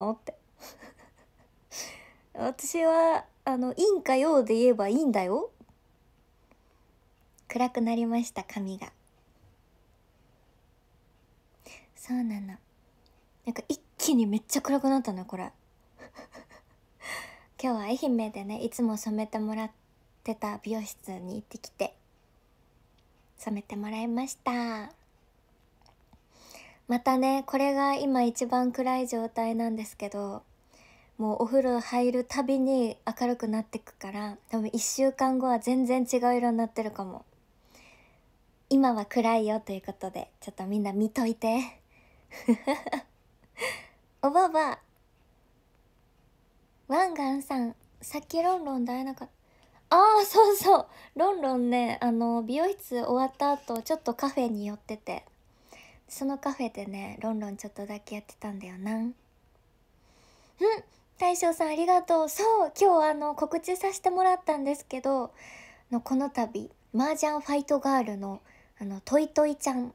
のって 私はあの陰か陽で言えばいいんだよ暗くなりました髪がそうなのなんか一気にめっちゃ暗くなったのこれ 今日は愛媛でねいつも染めてもらってた美容室に行ってきて染めてもらいましたまたねこれが今一番暗い状態なんですけどもうお風呂入るたびに明るくなってくから多分1週間後は全然違う色になってるかも今は暗いよということでちょっとみんな見といて おばばワンガンさんさっきロンロンだえなかったああそうそうロンロンねあの美容室終わった後ちょっとカフェに寄っててそのカフェでねロンロンちょっとだけやってたんだよなうん大将さんありがとうそう今日あの告知させてもらったんですけどのこの度麻雀ファイトガールのあのトイトイちゃん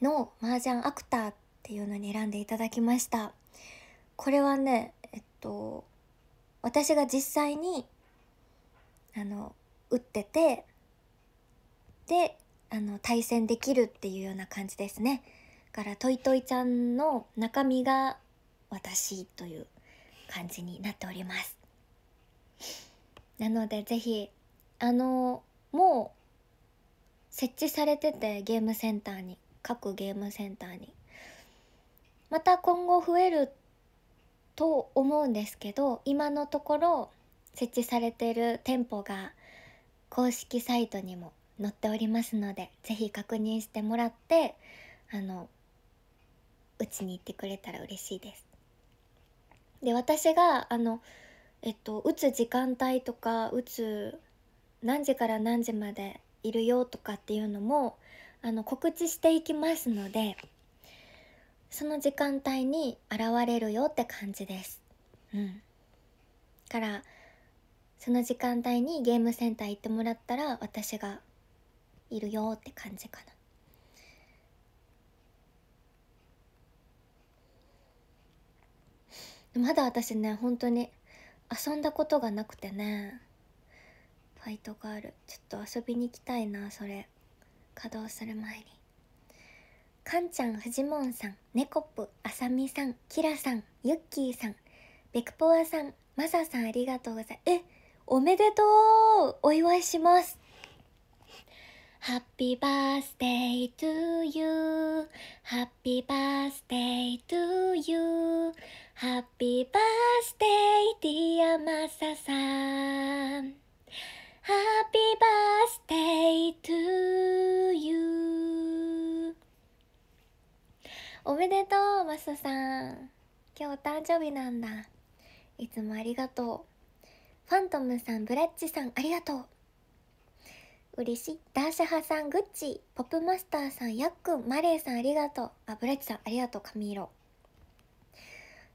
の麻雀アクターっていうのに選んでいただきましたこれはねえっと私が実際にあの打っててであの対戦できるっていうような感じですね。だからトイトイちゃんの中身が私という感じになっております。なので是非あのもう設置されててゲームセンターに各ゲームセンターにまた今後増えると思うんですけど今のところ設置されてる店舗が公式サイトにも載っておりますので是非確認してもらってあのうちに行ってくれたら嬉しいです。で私があのえっと打つ時間帯とか打つ何時から何時までいるよとかっていうのもあの告知していきますのでその時間帯に現れるよって感じです。うん、からその時間帯にゲームセンター行ってもらったら私がいるよって感じかな。まだ私ね本当に遊んだことがなくてねファイトガールちょっと遊びに行きたいなそれ稼働する前にカンちゃんフジモンさんネコプ、あさみさんキラさんユッキーさんベクポワさんマサさんありがとうございますえおめでとうお祝いします Happy birthday to you Happy birthday to you Happy birthday dear マサさん Happy birthday to you おめでとうマサさん今日お誕生日なんだいつもありがとうファントムさんブレッジさんありがとう嬉しい。ダーシャハさん、グッチポップマスターさん、ヤックン、マレーさん、ありがとう。あ、ブラッチさん、ありがとう、髪色。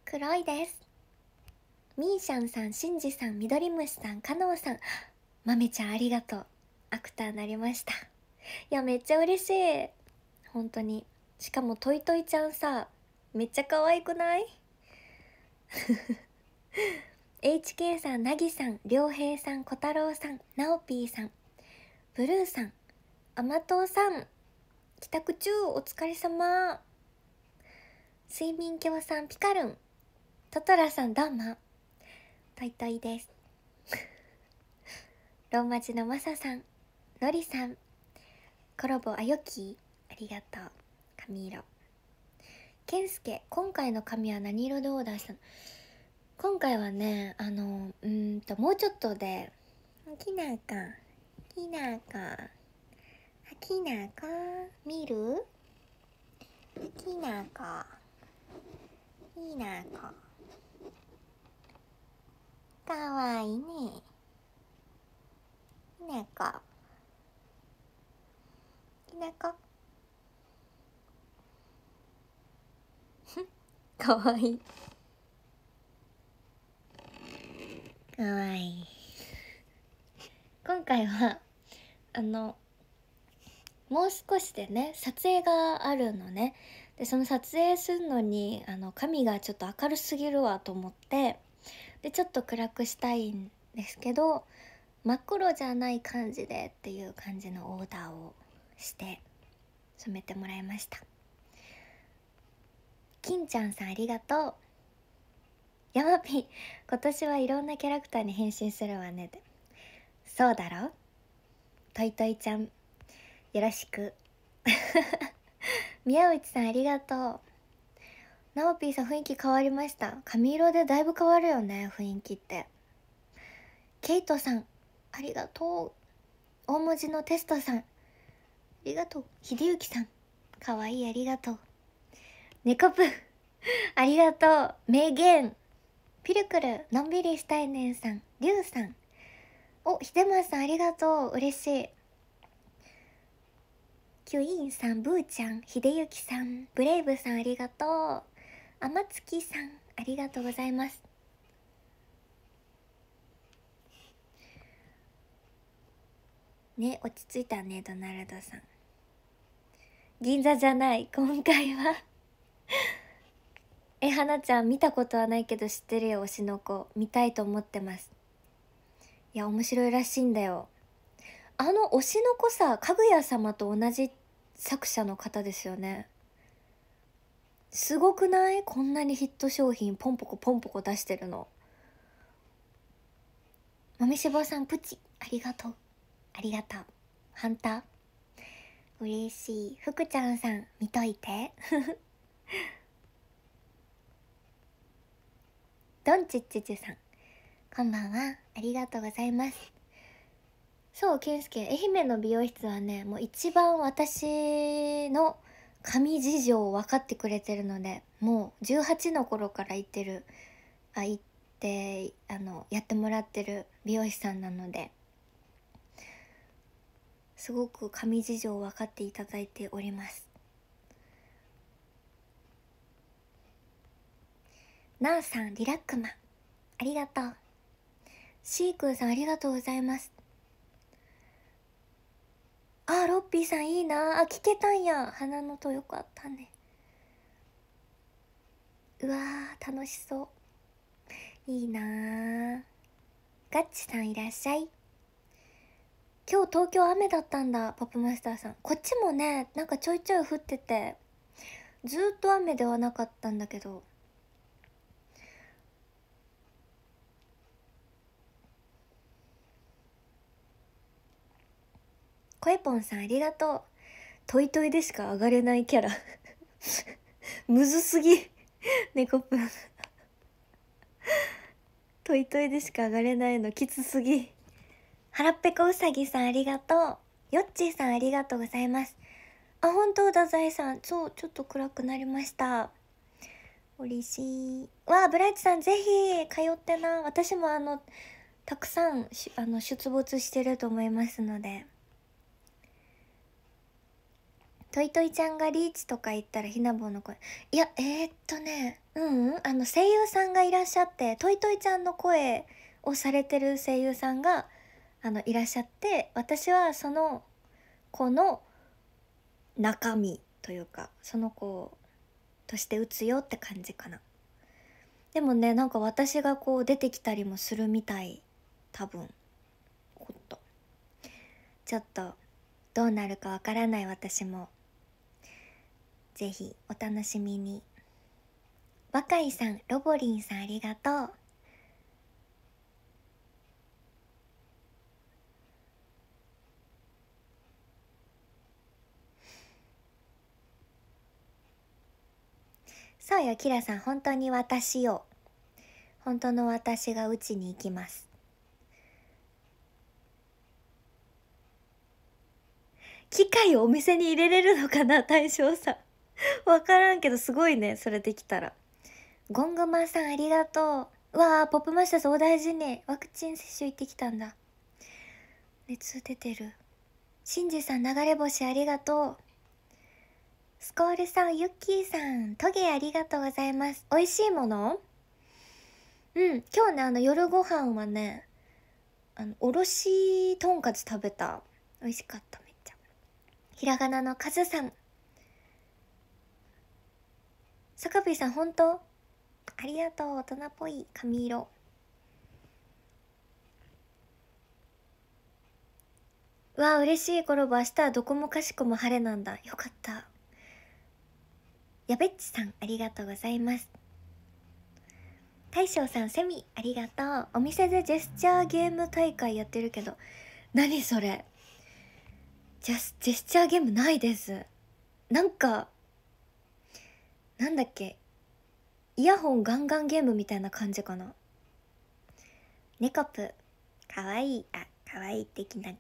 黒いです。みーシャンさん、しんじさん、ミドリムシさん、かのうさん、まめちゃん、ありがとう。アクターなりました。いや、めっちゃ嬉しい。本当に。しかも、トイトイちゃんさ、めっちゃ可愛くない HK さん、なぎさん、りょうへいさん、こたろうさん、なおぴーさん、ブルーさん、甘党さん、帰宅中お疲れ様。睡眠鏡さん、ピカルン、トトラさん、どうも。トイトイです。ローマ字のマサさん、のりさん、コロボあよき、ありがとう。髪色。ケンスケ、今回の髪は何色でオーダーしたの今回はね、あの、うんと、もうちょっとで、起きないか。きなこきなこ見るきなこきなこかわいいねきなこきな かわいいかわいい 今回はあのもう少しでね撮影があるのねでその撮影するのにあの髪がちょっと明るすぎるわと思ってでちょっと暗くしたいんですけど真っ黒じゃない感じでっていう感じのオーダーをして染めてもらいました金ちゃんさんありがとうやまぴ今年はいろんなキャラクターに変身するわねってそうだろうトイトイちゃんよろしく 宮内さんありがとうなおぴーさん雰囲気変わりました髪色でだいぶ変わるよね雰囲気ってケイトさんありがとう大文字のテストさんありがとう秀幸さんかわいいありがとう猫プありがとう名言ピルクルのんびりしたいねんさんりゅうさんおひでまさんありがとう嬉しいキュインさんブーちゃんひでゆきさんブレイブさんありがとうあまつきさんありがとうございますね落ち着いたねドナルドさん銀座じゃない今回は えはなちゃん見たことはないけど知ってるよ推しの子見たいと思ってますいや面白いらしいんだよあの推しの子さかぐや様と同じ作者の方ですよねすごくないこんなにヒット商品ポンポコポンポコ出してるの豆しばさんプチありがとうありがとうハンター嬉しい福ちゃんさん見といて ドンチッチチさんこんばんは。ありがとうございます。そう、健介、愛媛の美容室はね、もう一番私の髪事情を分かってくれてるので、もう18の頃から行ってる、あ、行って、あの、やってもらってる美容師さんなので、すごく髪事情を分かっていただいております。なあさん、リラックマありがとう。シークんさんありがとうございます。あ、ロッピーさんいいなあ、聞けたんや。花の音よかったね。うわー、楽しそう。いいなあ。ガッチさんいらっしゃい。今日東京雨だったんだ、パップマスターさん。こっちもね、なんかちょいちょい降ってて、ずっと雨ではなかったんだけど。こえぽんさんありがとう。トイトイでしか上がれないキャラ。むずすぎ。猫ぷん。トイトイでしか上がれないのきつすぎ。はらっぺこうさぎさんありがとう。よっちーさんありがとうございます。あ、本当だ宰さん。そう、ちょっと暗くなりました。嬉しい。わあ、ブライチさんぜひ通ってな。私もあの、たくさんあの出没してると思いますので。トイトイちゃんがリーチとか言ったらひなぼの声いやえー、っとねうんうんあの声優さんがいらっしゃってトイトイちゃんの声をされてる声優さんがあのいらっしゃって私はその子の中身というかその子として打つよって感じかなでもねなんか私がこう出てきたりもするみたい多分ちょっとどうなるかわからない私もぜひお楽しみに若井さんロボリンさんありがとうそうよキラさん本当に私を本当の私がうちに行きます機械をお店に入れれるのかな大将さん わからんけどすごいねそれできたらゴングマンさんありがとうわあポップマスターさんお大事にワクチン接種行ってきたんだ熱出てるシンジさん流れ星ありがとうスコールさんユッキーさんトゲありがとうございます美味しいものうん今日ねあの夜ご飯はねあのおろしとんかつ食べた美味しかっためっちゃひらがなのカズさん坂部さん本当ありがとう大人っぽい髪色わあ嬉しいコラボ明日はどこもかしこも晴れなんだよかったやべっちさんありがとうございます大将さんセミありがとうお店でジェスチャーゲーム大会やってるけど何それジェスジェスチャーゲームないですなんかなんだっけイヤホンガンガンゲームみたいな感じかなネコプかわいいあかわいいってきなこ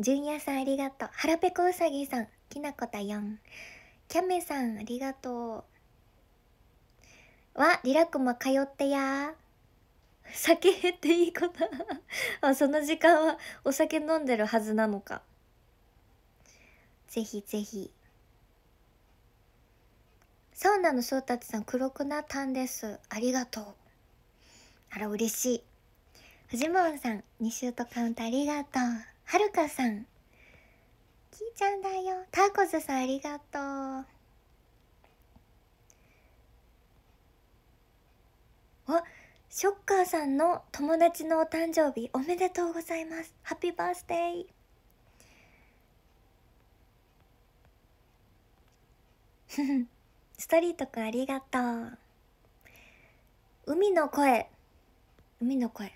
じゅんやさんありがとう腹ペコうさぎさんきなこだよんキャメさんありがとうわリラクマ通ってや酒減っていいこと あその時間はお酒飲んでるはずなのかぜひぜひそうなの翔達さん黒くなったんですありがとうあら嬉しい藤本さん2シュートカウントありがとうはるかさんきーちゃんだよターコズさんありがとうあショッカーさんの友達のお誕生日おめでとうございますハッピーバースデーストリートくんありがとう。海の声。海の声。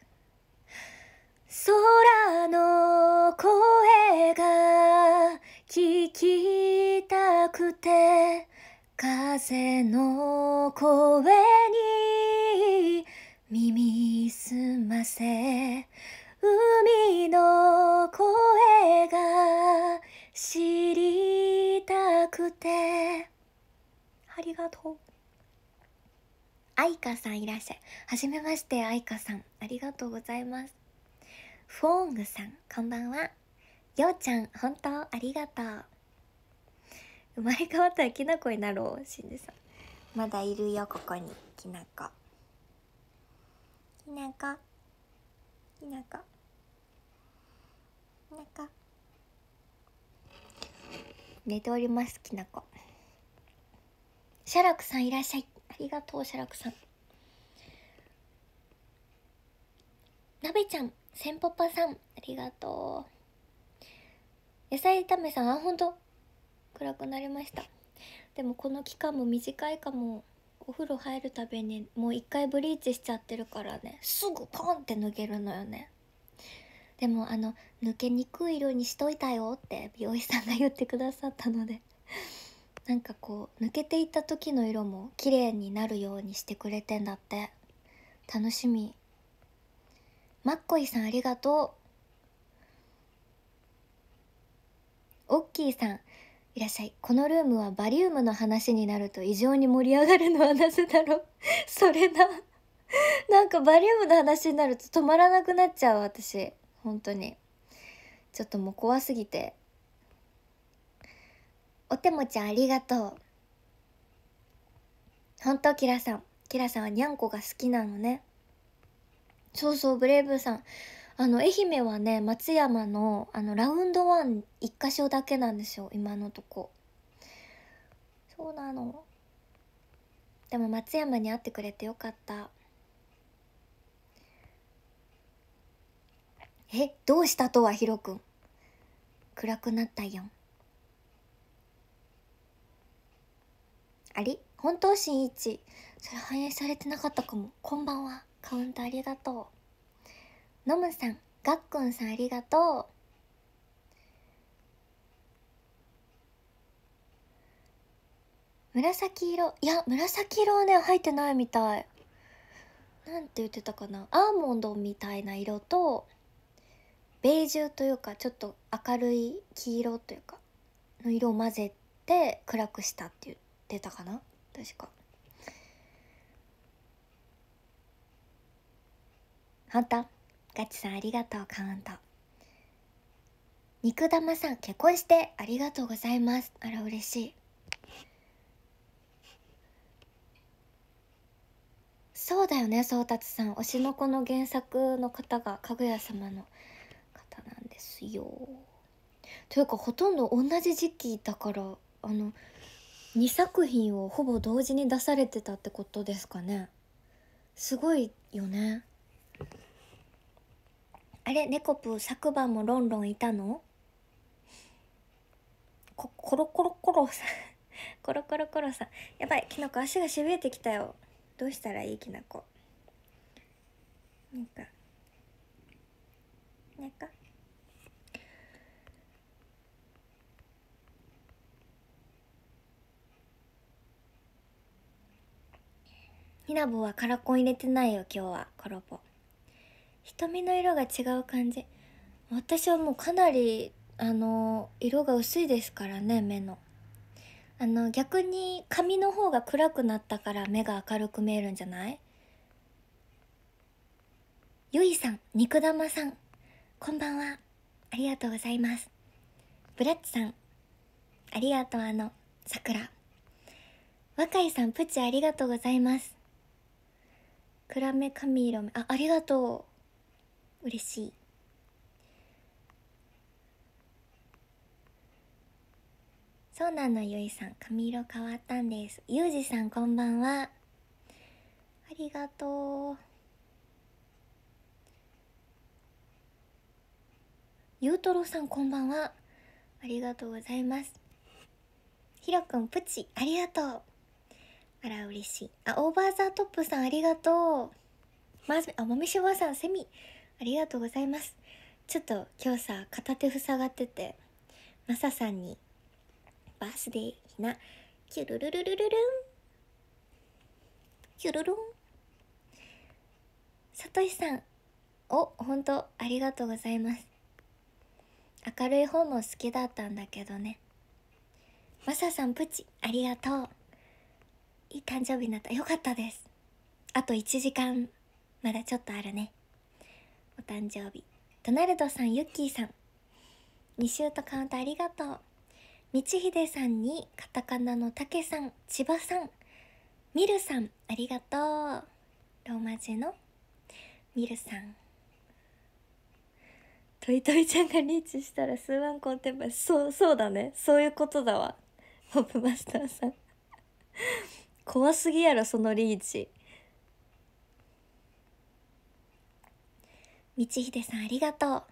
空の声が聞きたくて風の声に耳すませ海の声が知りたくてありがとう愛花さんいらっしゃいはじめまして愛花さんありがとうございますフォーングさんこんばんはようちゃん本当ありがとう生まれ変わったらきなこになろうしんじさんまだいるよここにきなこきなこきなこきなこ寝ておりますきなこシャラクさんいらっしゃい。ありがとう、シャラクさん。なべちゃん、せんぽぱさん、ありがとう。野菜炒めさん、あ、ほんと。暗くなりました。でもこの期間も短いかも。お風呂入るたびにもう一回ブリーチしちゃってるからねすぐポンって抜けるのよねでもあの抜けにくい色にしといたよって美容師さんが言ってくださったのでなんかこう抜けていった時の色も綺麗になるようにしてくれてんだって楽しみマッコイさんありがとうオッキーさんいらっしゃいこのルームはバリウムの話になると異常に盛り上がるのはなぜだろう それななんかバリウムの話になると止まらなくなっちゃう私本当にちょっともう怖すぎてお手持ちありがとう。ほんと、キラさん。キラさんはにゃんこが好きなのね。そうそう、ブレイブさん。あの、愛媛はね、松山の、あの、ラウンドワン一箇所だけなんですよ、今のとこ。そうなの。でも松山に会ってくれてよかった。え、どうしたとはひろくん。暗くなったやん。あり本当新一それ反映されてなかったかもこんばんはカウントありがとうのむさんがっくんさんありがとう紫色いや紫色はね入ってないみたいなんて言ってたかなアーモンドみたいな色とベージュというかちょっと明るい黄色というかの色を混ぜて暗くしたって言っ出たかな確か本当ガチさんありがとうカウント肉玉さん結婚してありがとうございますあら嬉しいそうだよね宗達さん推しの子の原作の方がかぐや様の方なんですよというかほとんど同じ時期だからあの2作品をほぼ同時に出されてたってことですかねすごいよねあれ猫プー昨晩もロンロンいたのこコロコロコロさん コロコロコロさんやばいきなこ足がしびれてきたよどうしたらいいきなこなんかなんかひなぼはカラコン入れてないよ今日はコロポ瞳の色が違う感じ私はもうかなりあの色が薄いですからね目のあの逆に髪の方が暗くなったから目が明るく見えるんじゃないゆいさん肉玉さんこんばんはありがとうございますブラッチさんありがとうあのさくら若井さんプチありがとうございます暗め髪色めあありがとう嬉しいそうなのゆいさん髪色変わったんですゆうじさんこんばんはありがとうゆうとろさんこんばんはありがとうございますひろくんプチありがとうあら、嬉しい。あ、オーバーザートップさん、ありがとう。まず、あ、もみしおばさん、セミ、ありがとうございます。ちょっと今日さ、片手塞がってて、マサさんに、バースデーひな、キュルルルルルルン、キュルルン。さとしさん、お、ほんと、ありがとうございます。明るい方も好きだったんだけどね。マサさん、プチ、ありがとう。いい誕生日になったよかったですあと1時間まだちょっとあるねお誕生日ドナルドさんユッキーさん2週とカウントありがとう道秀さんにカタカナのたけさん千葉さんみるさんありがとうローマ字のミルさんトイトイちゃんがリーチしたら数万コンテンパそうそうだねそういうことだわホップマスターさん怖すぎやろそのリーチ道秀さんありがとう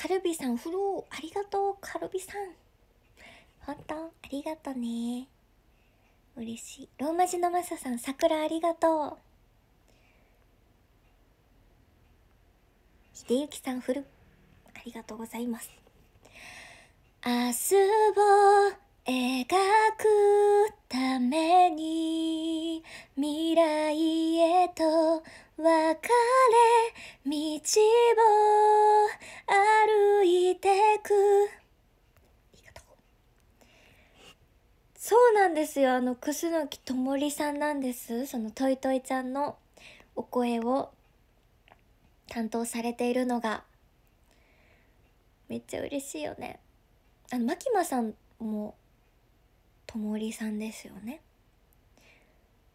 カルビさんフローありがとうカルビさん本当ありがとね嬉しいローマ字のマサさん桜ありがとう秀幸さんフルありがとうございます明日を描くために未来へと別れ道を歩いてくそうなんですよあの楠木ともりさんなんですそのトイトイちゃんのお声を担当されているのがめっちゃ嬉しいよねあの牧間さんもともりさんですよね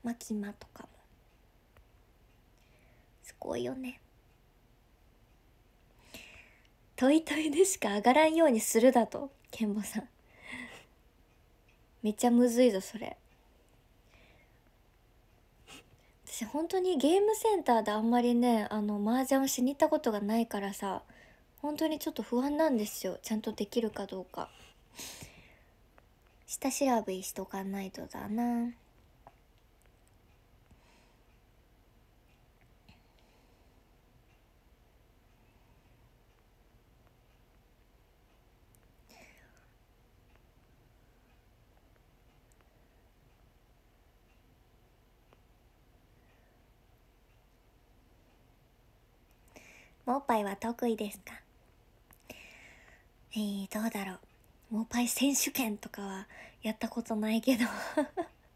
牧間とかもすごいよねトイトイでしか上がらんようにするだと健吾さんめっちゃむずいぞそれ私本当にゲームセンターであんまりねあの麻雀をしに行ったことがないからさ本当にちょっと不安なんですよちゃんとできるかどうか下調べしとかないとだなもっぱいは得意ですかえー、どうだろう。モーパイ選手権とかはやったことないけど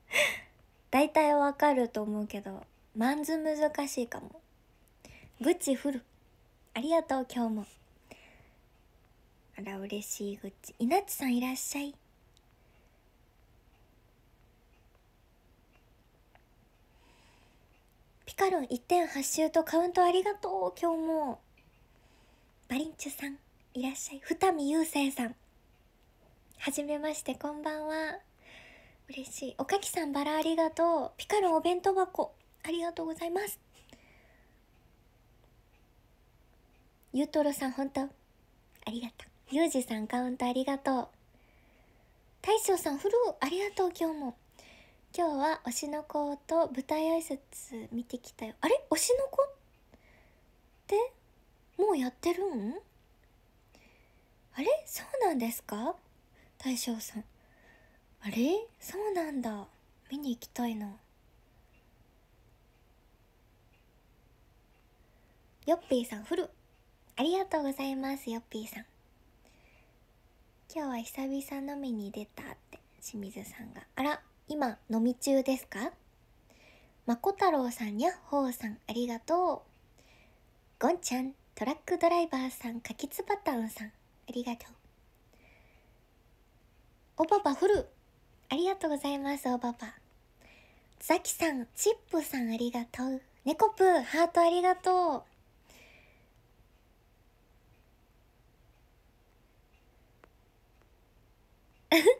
大体わかると思うけど、マンズ難しいかも。グチフル。ありがとう、今日も。あら、嬉しいグッチ。稲地さんいらっしゃい。ピカロン1.8周とカウントありがとう、今日も。バリンチュさん。いらっしゃい二見雄生さんはじめましてこんばんは嬉しいおかきさんバラありがとうピカロお弁当箱ありがとうございますゆうとろさん本当ありがとうゆうじさんカウントありがとう大将さんフルありがとう今日も今日は推しの子と舞台挨拶見てきたよあれ推しの子ってもうやってるんあれそうなんですか大将さんあれそうなんだ見に行きたいなよっぴーさんフルありがとうございますよっぴーさん今日は久々飲みに出たって清水さんがあら今飲み中ですかまこ太郎さんやほうさんありがとう。ゴンちゃん、トラックドライバーさん、かきつばたんさん、ありがとう。おばばフルありがとうございます、おばば。ザキさん、チップさんありがとう。猫コプハートありがとう。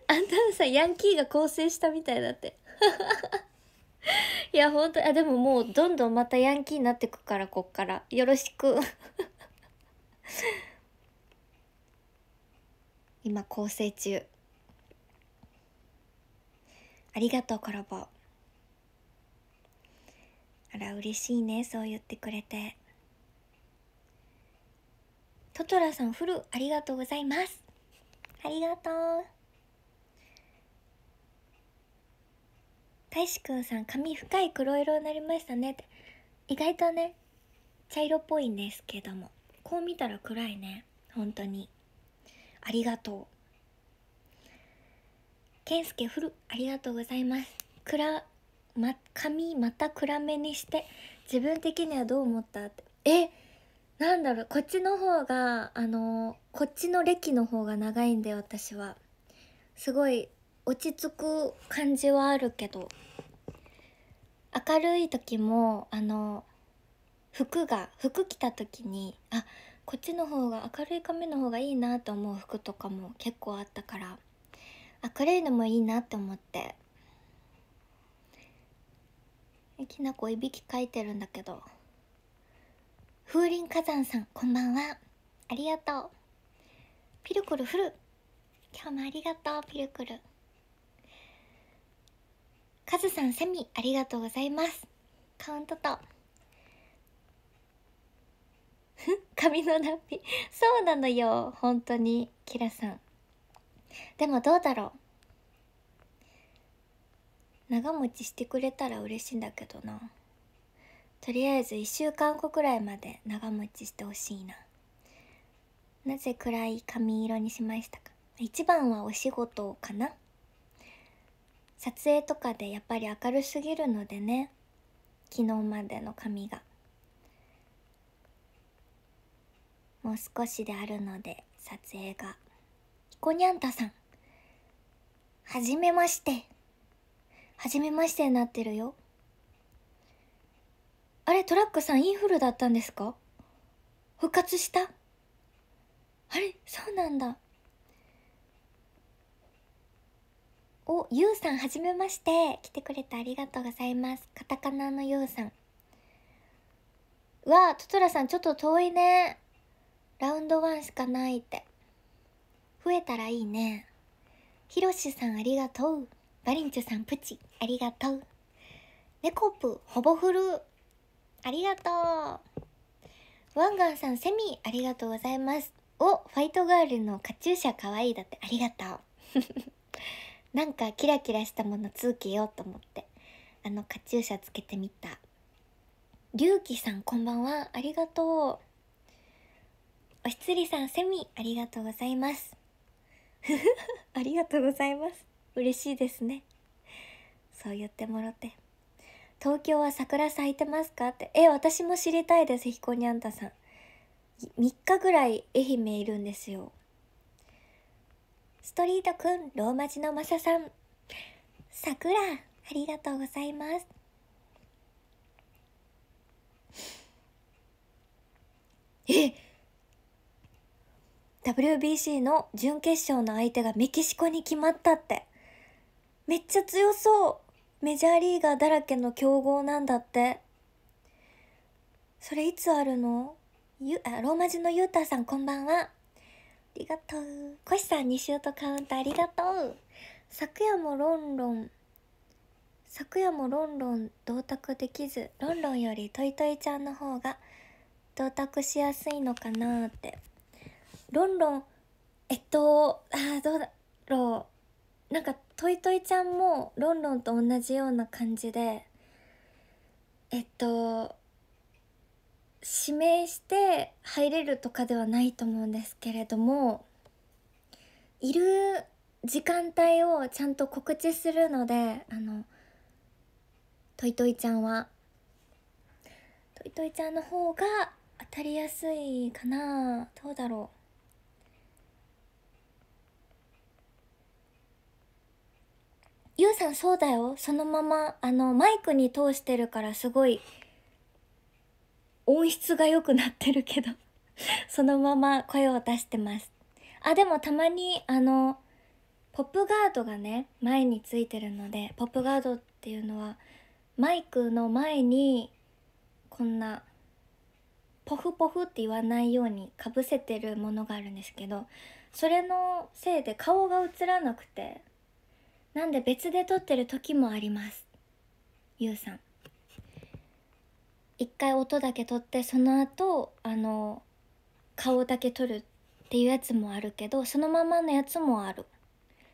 あんたのさ、ヤンキーが構成したみたいだって。いや、ほんと、あ、でももうどんどんまたヤンキーになってくから、こっから。よろしく。今構成中ありがとうコラボあら嬉しいねそう言ってくれてトトラさんフルありがとうございますありがとう大志くんさん髪深い黒色になりましたねって意外とね茶色っぽいんですけどもこう見たら暗いね本当にありがとう健介フルありがとうございます暗、ま、髪また暗めにして自分的にはどう思ったってえなんだろうこっちの方があのこっちの歴の方が長いんだよ私はすごい落ち着く感じはあるけど明るい時もあの服が服着た時にあこっちの方が明るい髪の方がいいなと思う服とかも結構あったから明るいのもいいなって思ってきなこいびきかいてるんだけど風林火山さんこんばんはありがとうピルクルフル今日もありがとうピルクルカズさんセミありがとうございますカウントと 髪のラッピそうなのよ本当にキラさんでもどうだろう長持ちしてくれたら嬉しいんだけどなとりあえず1週間後くらいまで長持ちしてほしいななぜ暗い髪色にしましたか一番はお仕事かな撮影とかでやっぱり明るすぎるのでね昨日までの髪がもう少しであるので撮影がひこにゃんたさんはじめましてはじめましてになってるよあれトラックさんインフルだったんですか復活したあれそうなんだおゆうさんはじめまして来てくれてありがとうございますカタカナのゆうさんわあトトラさんちょっと遠いねラウンドワンしかないって増えたらいいねひろしさんありがとうバリンチュさんプチありがとうネコプほぼフルありがとうワンガンさんセミありがとうございますおファイトガールのカチューシャかわいいだってありがとう なんかキラキラしたもの続けようと思ってあのカチューシャつけてみたりゅうきさんこんばんはありがとうおひつりさん、セミ、ありがとうございます。ありがとうございます。嬉しいですね。そう言ってもろて。東京は桜咲いてますかって。え、私も知りたいです、ひこにゃんたさん。3日ぐらい愛媛いるんですよ。ストリートくん、ローマ字のマサさん。桜、ありがとうございます。え WBC の準決勝の相手がメキシコに決まったってめっちゃ強そうメジャーリーガーだらけの強豪なんだってそれいつあるのゆあローマ字のゆうたさんこんばんはありがとうコシさん2週とカウントありがとう昨夜もロンロン昨夜もロンロン同卓できずロンロンよりトイトイちゃんの方が同卓しやすいのかなってロンロンえっとあどうだろうなんかトイトイちゃんもロンロンと同じような感じでえっと指名して入れるとかではないと思うんですけれどもいる時間帯をちゃんと告知するのであのトイトイちゃんはトイトイちゃんの方が当たりやすいかなどうだろうゆうさんそうだよそのままあのマイクに通してるからすごい音質が良くなってるけど そのまま声を出してますあでもたまにあのポップガードがね前についてるのでポップガードっていうのはマイクの前にこんなポフポフって言わないようにかぶせてるものがあるんですけどそれのせいで顔が映らなくてなんで別で撮ってる時もありますゆうさん一回音だけ撮ってその後あの顔だけ撮るっていうやつもあるけどそのままのやつもある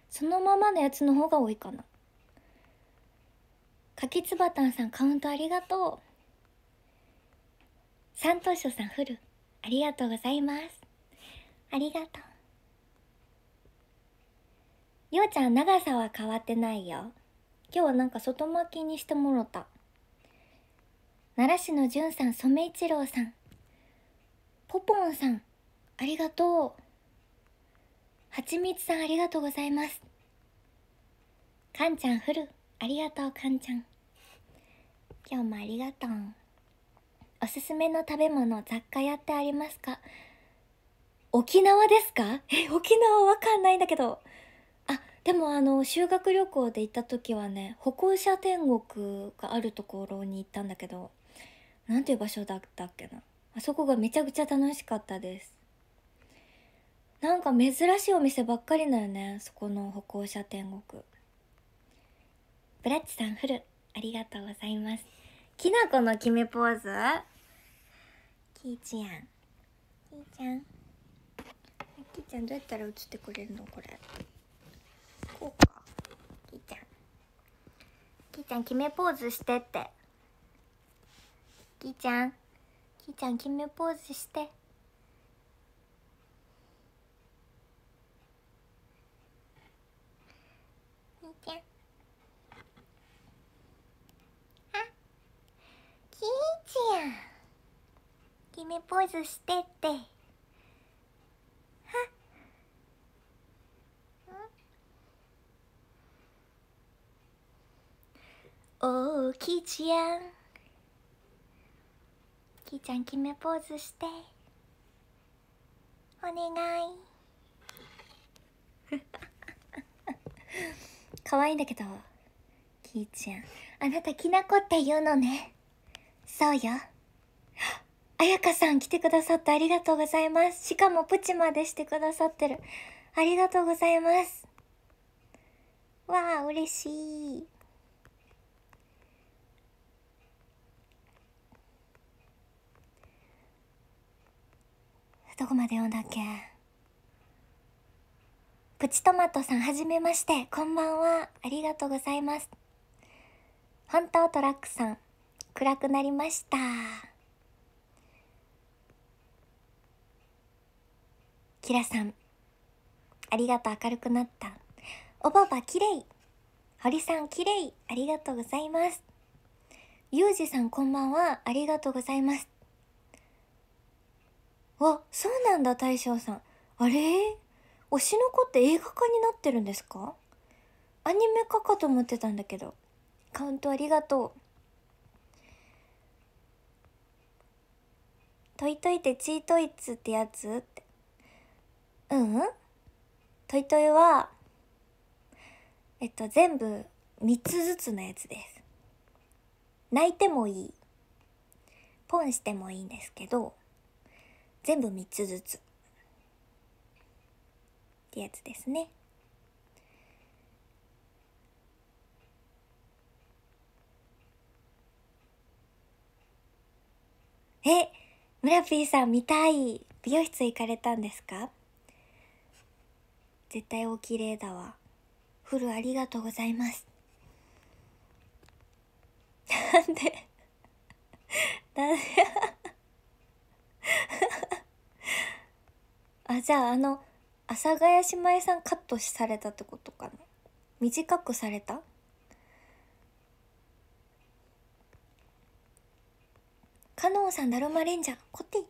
そのままのやつの方が多いかなかきつばたんさんカウントありがとう三等賞さんフルありがとうございますありがとうようちゃん長さは変わってないよ今日はなんか外巻きにしてもろた奈良市のじゅんさん染一郎さんポポンさんありがとうはちみつさんありがとうございますかんちゃんふるありがとうかんちゃん今日もありがとうおすすめの食べ物雑貨屋ってありますか沖縄ですかえ沖縄わかんないんだけどでもあの修学旅行で行った時はね歩行者天国があるところに行ったんだけど何ていう場所だったっけなあそこがめちゃくちゃ楽しかったですなんか珍しいお店ばっかりだよねそこの歩行者天国ブラッチさんフルありがとうございますきなこの決めポーズきーちゃんきいちゃんきいちゃんどうやったら映ってくれるのこれこうかきーちゃんきーちゃん決めポーズしてってきーちゃんきーちゃん決めポーズしてきーちゃんあきーちゃん決めポーズしてって。おおきーちゃんきーちゃん決めポーズしてお願い可愛いんだけどきーちゃんあなたきなこって言うのねそうよあやかさん来てくださってありがとうございますしかもプチまでしてくださってるありがとうございますわあ嬉しいどこまで読んだっけプチトマトさんはじめましてこんばんはありがとうございます本当トラックさん暗くなりましたキラさんありがとう明るくなったおばばきれい堀さんきれいありがとうございますゆうじさんこんばんはありがとうございますあそうなんだ大将さんあれ推しの子って映画化になってるんですかアニメ化かと思ってたんだけどカウントありがとう「トイトイってチートイツってやつ?」ってううんトイトイはえっと全部3つずつのやつです泣いてもいいポンしてもいいんですけど全部3つずつってやつですね。え村 P さん見たい美容室行かれたんですか絶対お綺麗だわフルありがとうございますなんでなんで あじゃああの阿佐ヶ谷姉妹さんカットされたってことかな短くされたカノンさんだるまレンジャーコティ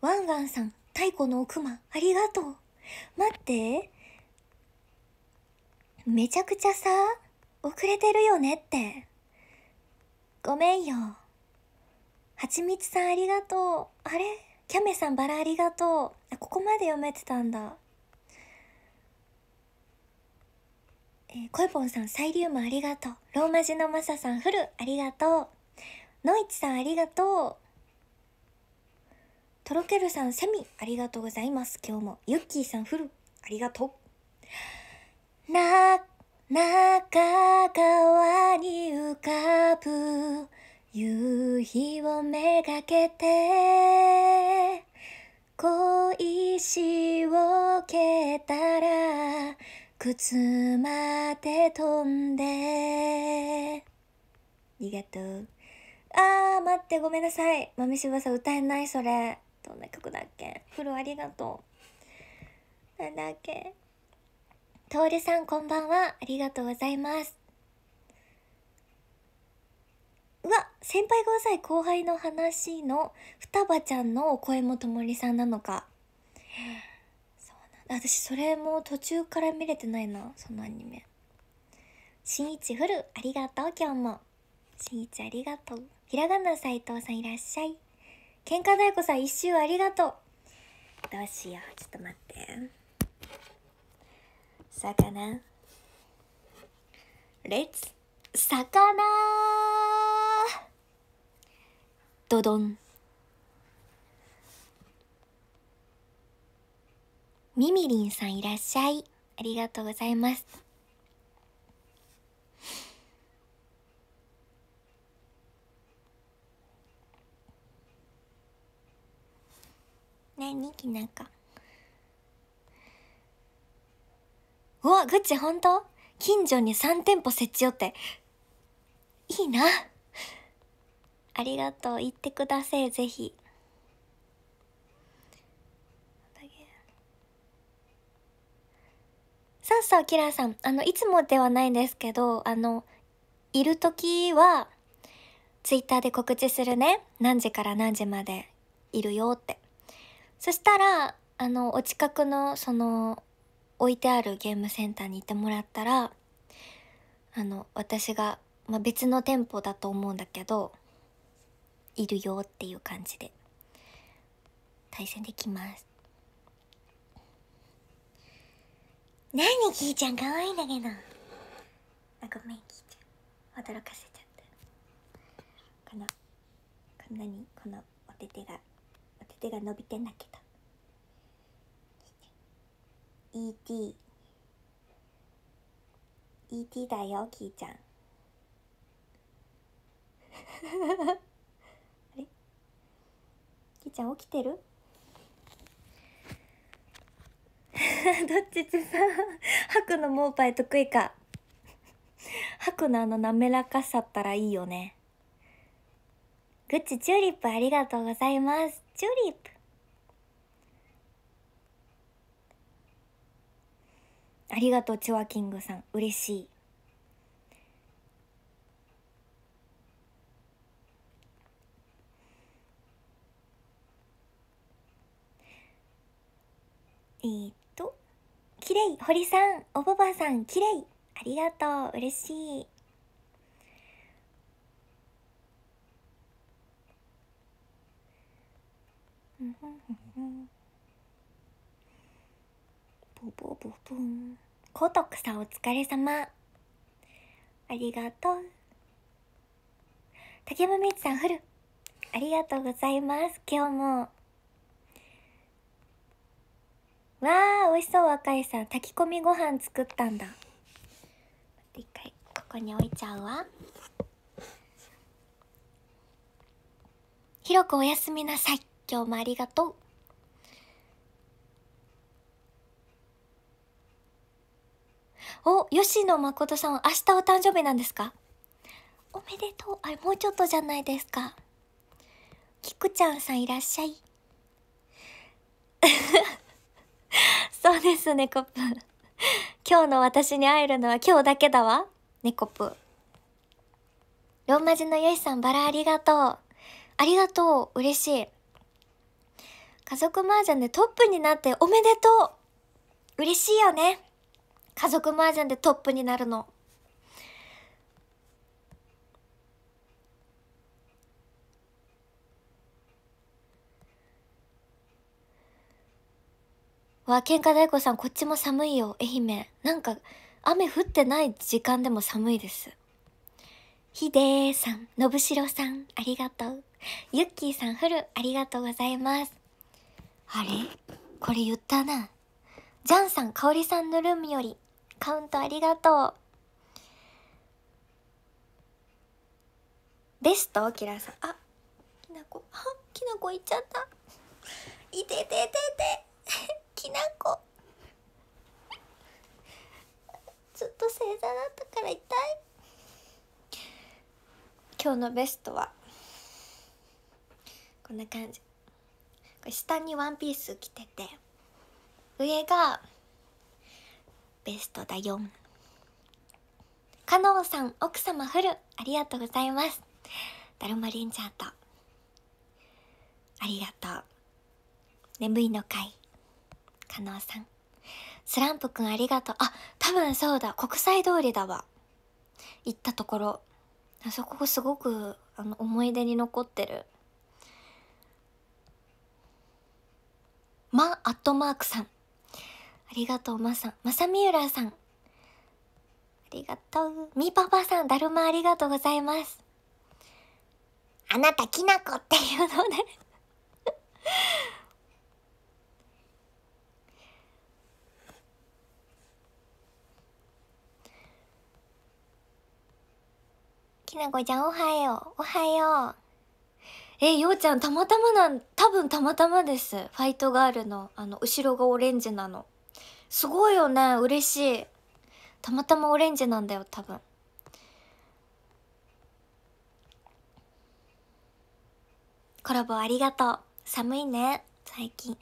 ワンガンさん太古の奥間ありがとう待ってめちゃくちゃさ遅れてるよねってごめんよはちみつさんありがとうあれキャメさんバラありがとう。あ、ここまで読めてたんだ。えー、コイポンさん、サイリウムありがとう。ローマ字のマサさん、フルありがとう。ノイチさん、ありがとう。とろけるさん、セミ、ありがとうございます。今日も。ユッキーさん、フル、ありがとう。な、中川に浮かぶ夕日をめがけて小石を蹴ったら靴まで飛んでありがとうあー待ってごめんなさい豆柴さん歌えないそれどんな曲だっけフロありがとうなんだっけ徹さんこんばんはありがとうございますうわ先輩5歳後輩の話の双葉ちゃんの声もともりさんなのかそうなんだ私それも途中から見れてないなそのアニメ新一フルありがとう今日も新一ありがとうひらがな斎藤さんいらっしゃい喧嘩太鼓さん一周ありがとうどうしようちょっと待ってさかなレッツ魚ドドンみみりんさんいらっしゃいありがとうございます何きなかうわグッチ本当近所に3店舗設置よっていいな。ありがとう。言ってください、ぜひ。そうそう、キラーさん。あの、いつもではないんですけど、あの、いる時は、ツイッターで告知するね。何時から何時までいるよって。そしたら、あの、お近くの、その、置いてあるゲームセンターに行ってもらったら、あの、私がまあ、別の店舗だと思うんだけどいるよっていう感じで対戦できます何キーちゃん可愛いんだけどあごめんキーちゃん驚かせちゃったこのこんなにこのお手手がお手手が伸びてんだけど ET ET だよキーちゃんあれきちゃん起きてる どっちつさ吐くのもうパイ得意か吐くのあの滑らかさったらいいよねグッチチューリップありがとうございますチューリップありがとうチョアキングさん嬉しいえー、っと、きれい、堀さん、おばばさん、きれい、ありがとう、嬉しい。ボボボボン。コトクさんお疲れ様。ありがとう。竹山みつさんフル。ありがとうございます。今日もわあ美味しそう赤いさん炊き込みご飯作ったんだ一回ここに置いちゃうわひろくおやすみなさい今日もありがとうお吉野誠さん明日お誕生日なんですかおめでとうあれもうちょっとじゃないですかきくちゃんさんいらっしゃい そうです、ね、コップ。今日の私に会えるのは今日だけだわ。ね、プ。ローマ字のよしさん、バラありがとう。ありがとう。嬉しい。家族麻雀でトップになっておめでとう。嬉しいよね。家族麻雀でトップになるの。わ、喧嘩大子さん、こっちも寒いよ、愛媛。なんか、雨降ってない時間でも寒いです。ひでーさん、のぶしろさん、ありがとう。ゆっきーさん、ふる、ありがとうございます。あれこれ言ったな。ジャンさん、かおりさんのルームより、カウントありがとう。ですと、キラさん。あ、きなこ、はきなこいっちゃった。いてててて。きな子ずっと正座だったから痛い今日のベストはこんな感じこれ下にワンピース着てて上がベストだよかのんさん奥様フルありがとうございますだるまりんちゃんとありがとう眠いのかい加納さんスランプくんありがとうあ多分そうだ国際通りだわ行ったところあそこすごくあの思い出に残ってるまアットマークさんありがとうまさんまさみゆらさんありがとうみパパさんだるまありがとうございますあなたきなこっていうので。きなこちゃんおはよう。おはよう。え、ようちゃんたまたまなん、多分たまたまです。ファイトガールの、あの、後ろがオレンジなの。すごいよね、嬉しい。たまたまオレンジなんだよ、多分。コラボありがとう。寒いね、最近。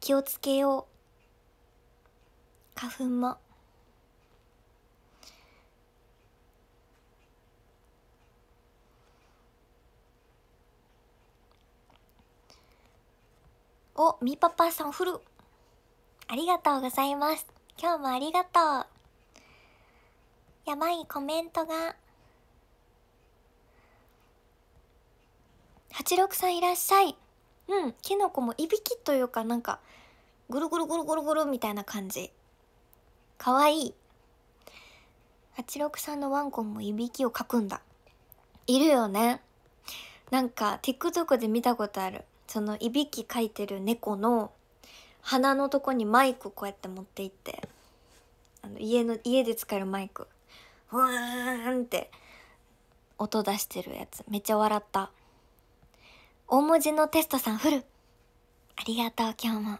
気をつけよう。花粉も。お、みパパさんフル。ありがとうございます。今日もありがとう。やばいコメントが。86さんいらっしゃい。うん、きのこもいびきというかなんか、ぐるぐるぐるぐるぐるみたいな感じ。かわいい。86さんのワンコもいびきをかくんだ。いるよね。なんか TikTok で見たことある。そのいびきかいてる猫の鼻のとこにマイクこうやって持っていってあの家の家で使えるマイクうーんって音出してるやつめっちゃ笑った大文字のテストさんフルありがとう今日も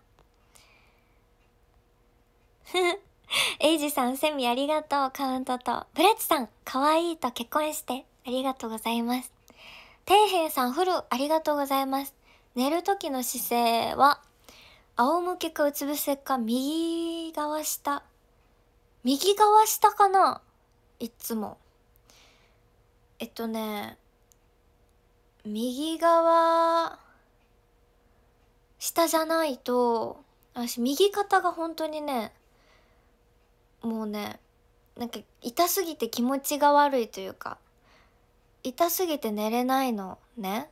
エイジさんセミありがとうカウントとブレッツさんかわいいと結婚してありがとうございます底辺さんフルありがとうございます寝る時の姿勢は仰向けかうつ伏せか右側下右側下かないっつもえっとね右側下じゃないと私右肩が本当にねもうねなんか痛すぎて気持ちが悪いというか痛すぎて寝れないのね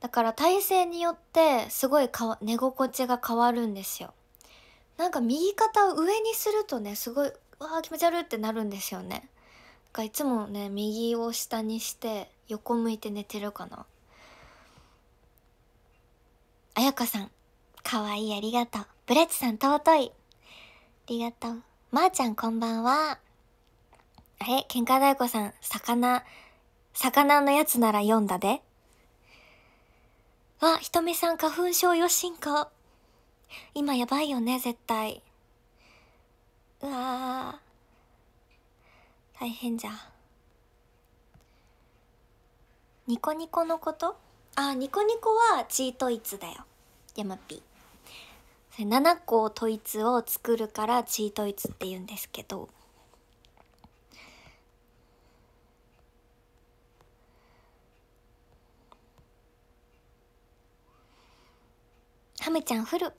だから体勢によってすごいか寝心地が変わるんですよなんか右肩を上にするとねすごいわあ気持ち悪いってなるんですよねだからいつもね右を下にして横向いて寝てるかなあやさんかわいいありがとうブレッツさん尊いありがとうまー、あ、ちゃんこんばんはあれ喧嘩太鼓さん魚魚のやつなら読んだでわ、ひとみさん花粉症よ進行。今やばいよね、絶対。うわ大変じゃニコニコのことあ、ニコニコはチートイツだよ。山ピー。7個統一を作るからチートイツって言うんですけど。ムちゃんフル。あ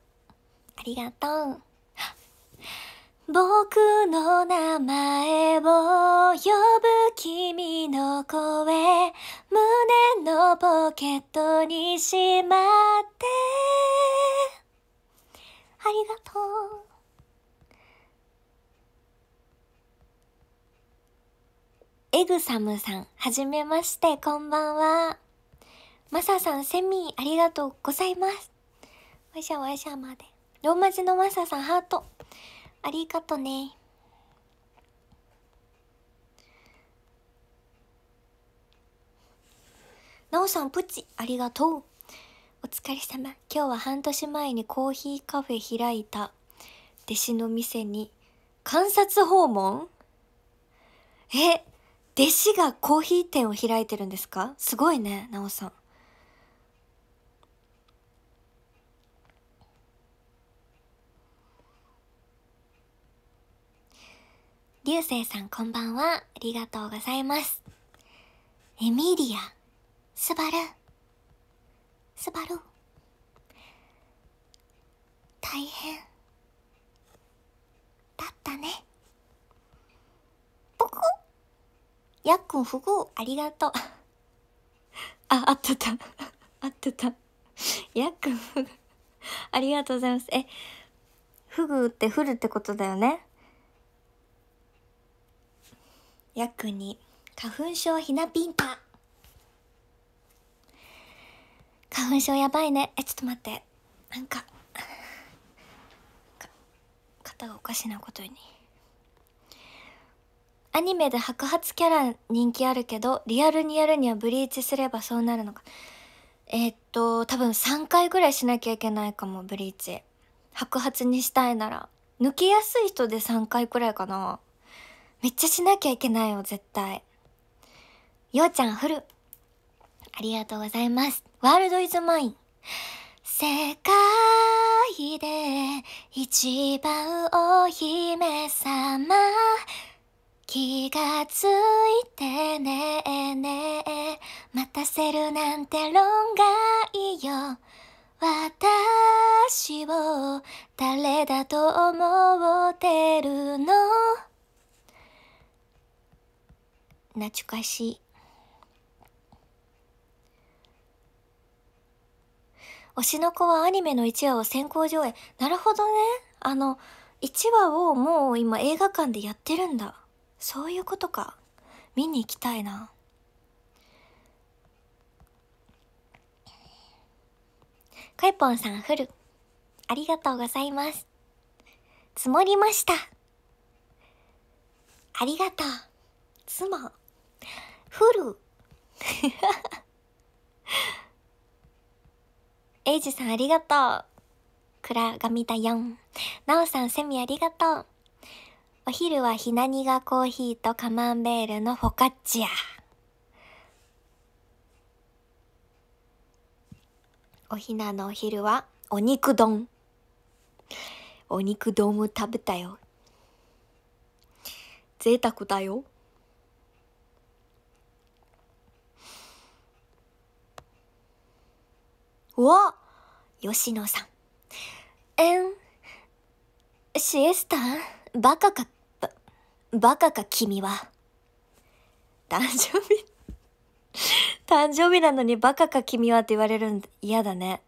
りがとう。僕の名前を呼ぶ君の声胸のポケットにしまってありがとうエグサムさんはじめましてこんばんはマサさんセミありがとうございますわしゃわしゃまでローマ字のマサさんハートありがとねなおさんプチありがとうお疲れ様今日は半年前にコーヒーカフェ開いた弟子の店に観察訪問え弟子がコーヒー店を開いてるんですかすごいねなおさん流星さんこんばんは。ありがとうございます。エミリア、スバル、スバル。大変、だったね。僕やっくん、ふぐ、ありがとう。あ、合ってた。合 ってた。やっくん、ふぐ。ありがとうございます。え、ふぐって降るってことだよね。約2花粉症ひなピンタ花粉症やばいねえちょっと待ってなんか肩がおかしなことにアニメで白髪キャラ人気あるけどリアルにやるにはブリーチすればそうなるのかえー、っと多分3回ぐらいしなきゃいけないかもブリーチ白髪にしたいなら抜けやすい人で3回くらいかなめっちゃしなきゃいけないよ、絶対。ようちゃん、フル。ありがとうございます。ワールドイズマイン。世界で一番お姫様。気がついてねえねえ。待たせるなんて論外よ。私を誰だと思ってるの懐かしい推しの子はアニメの1話を先行上映なるほどねあの1話をもう今映画館でやってるんだそういうことか見に行きたいなかいぽんさんフルありがとうございます積もりましたありがとう。妻。フルエイジさんありがとうくらがみだよんなおさんセミありがとうお昼はひなにがコーヒーとカマンベールのフォカッチアおひなのお昼はお肉丼お肉丼を食べたよ贅沢だよを、吉野さん。えん、シエスタバカか、バカか君は。誕生日誕生日なのにバカか君はって言われるん嫌だね。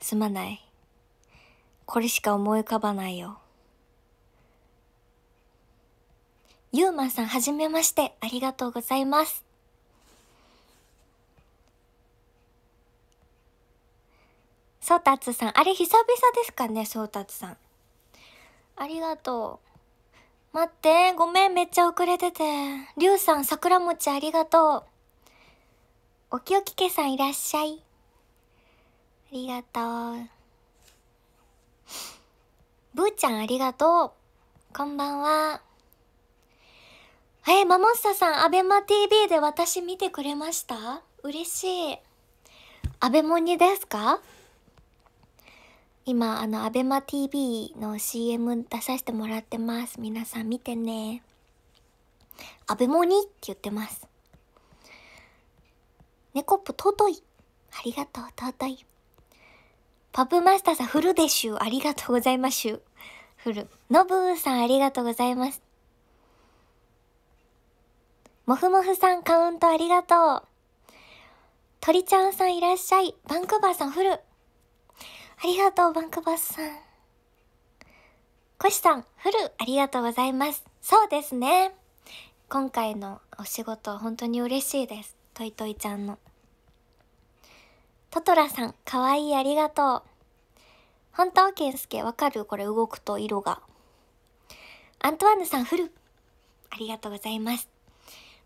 すまない。これしか思い浮かばないよ。ユーマンさん、はじめまして。ありがとうございます。そうたつさん。あれ、久々ですかね、そうたつさん。ありがとう。待って、ごめん、めっちゃ遅れてて。りゅうさん、桜餅ありがとう。おきおきけさんいらっしゃい。ありがとう。ぶーちゃんありがとう。こんばんは。えー、マモッサさん、アベマ TV で私見てくれました嬉しい。アベモニですか今、あの、アベマ TV の CM 出させてもらってます。皆さん見てね。アベモにって言ってます。猫、っぽ尊い。ありがとう、尊い。パブマスターさん、フルでしゅありがとうございますしゅ。フル。ノブーさん、ありがとうございます。もふもふさん、カウントありがとう。鳥ちゃんさんいらっしゃい。バンクーバーさん、フル。ありがとう、バンクバスさん。コシさん、フル、ありがとうございます。そうですね。今回のお仕事、本当に嬉しいです。トイトイちゃんの。トトラさん、かわいい、ありがとう。本当、ケンスケ、わかるこれ、動くと色が。アントワーヌさん、フル。ありがとうございます。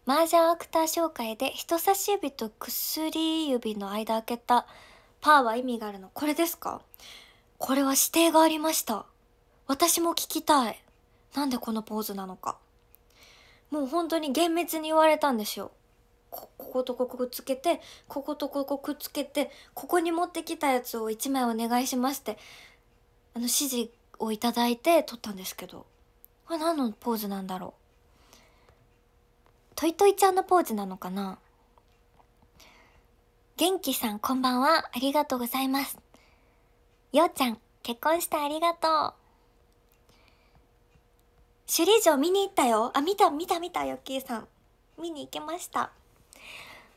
麻雀アクター紹介で人差し指と薬指の間開けたパーは意味があるの。これですかこれは指定がありました。私も聞きたい。なんでこのポーズなのか。もう本当に厳密に言われたんですよ。こ、こことここくっつけて、こことここくっつけて、ここに持ってきたやつを1枚お願いしまして、あの指示をいただいて撮ったんですけど。これ何のポーズなんだろう。トいトいちゃんのポーズなのかな元気さんこんばんは。ありがとうございます。ようちゃん、結婚してありがとう。首里城見に行ったよ。あ、見た、見た、見た、よっきーさん。見に行けました。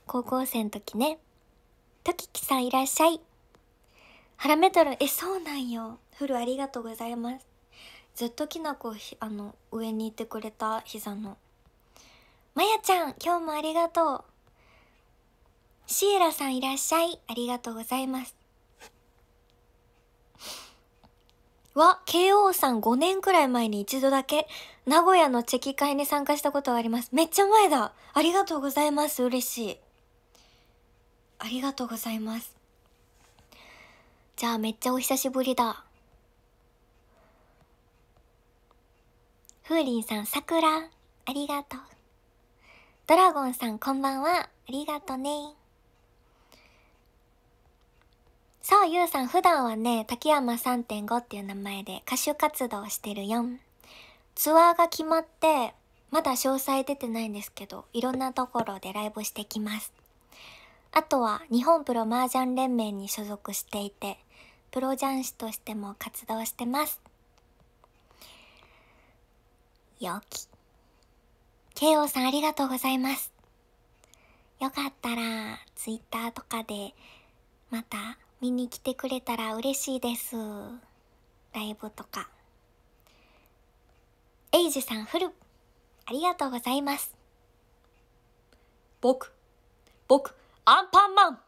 高校生の時ね。とききさんいらっしゃい。腹メトロ、え、そうなんよ。フルありがとうございます。ずっときなこ、あの、上にいてくれた、膝の。まやちゃん、今日もありがとう。シエラさんいらっしゃい。ありがとうございます。は、KO さん5年くらい前に一度だけ、名古屋のチェキ会に参加したことがあります。めっちゃ前だありがとうございます。嬉しい。ありがとうございます。じゃあ、めっちゃお久しぶりだ。ふうりんさん、さくら、ありがとう。ドラゴンさん、こんばんは。ありがとね。さあ、ゆうさん、普段はね、滝山3.5っていう名前で歌手活動してるよツアーが決まって、まだ詳細出てないんですけど、いろんなところでライブしてきます。あとは、日本プロ麻雀連盟に所属していて、プロ雀士としても活動してます。よき。ko さんありがとうございます。よかったら、ツイッターとかで、また見に来てくれたら嬉しいです。ライブとか。エイジさんフル。ありがとうございます。僕、僕、アンパンマン。